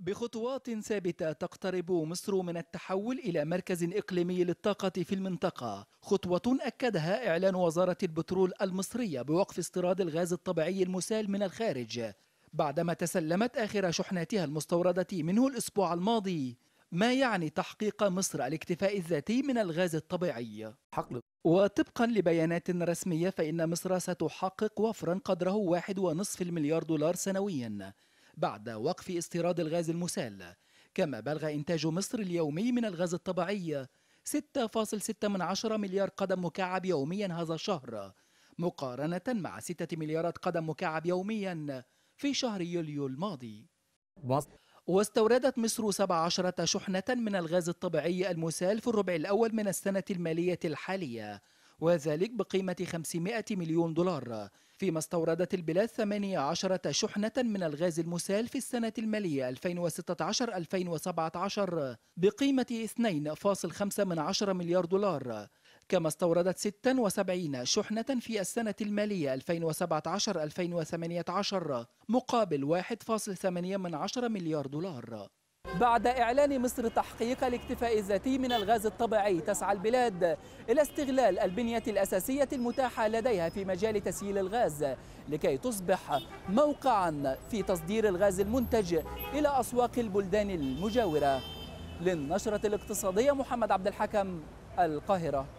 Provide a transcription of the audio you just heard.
بخطوات ثابتة تقترب مصر من التحول إلى مركز إقليمي للطاقة في المنطقة خطوة أكدها إعلان وزارة البترول المصرية بوقف استيراد الغاز الطبيعي المسال من الخارج بعدما تسلمت آخر شحناتها المستوردة منه الأسبوع الماضي ما يعني تحقيق مصر الاكتفاء الذاتي من الغاز الطبيعي حقل. وطبقا لبيانات رسمية فإن مصر ستحقق وفرا قدره 1.5 المليار دولار سنويا بعد وقف استيراد الغاز المسال كما بلغ إنتاج مصر اليومي من الغاز الطبيعي 6.6 من عشرة مليار قدم مكعب يوميا هذا الشهر مقارنة مع 6 مليارات قدم مكعب يوميا في شهر يوليو الماضي واستوردت مصر 17 شحنة من الغاز الطبيعي المسال في الربع الأول من السنة المالية الحالية وذلك بقيمة 500 مليون دولار فيما استوردت البلاد 18 شحنة من الغاز المسال في السنة المالية 2016-2017 بقيمة 2.5 مليار دولار كما استوردت 76 شحنة في السنة المالية 2017-2018 مقابل 1.8 مليار دولار بعد إعلان مصر تحقيق الاكتفاء الذاتي من الغاز الطبيعي تسعى البلاد إلى استغلال البنية الأساسية المتاحة لديها في مجال تسييل الغاز لكي تصبح موقعا في تصدير الغاز المنتج إلى أسواق البلدان المجاورة للنشرة الاقتصادية محمد عبد الحكم القاهرة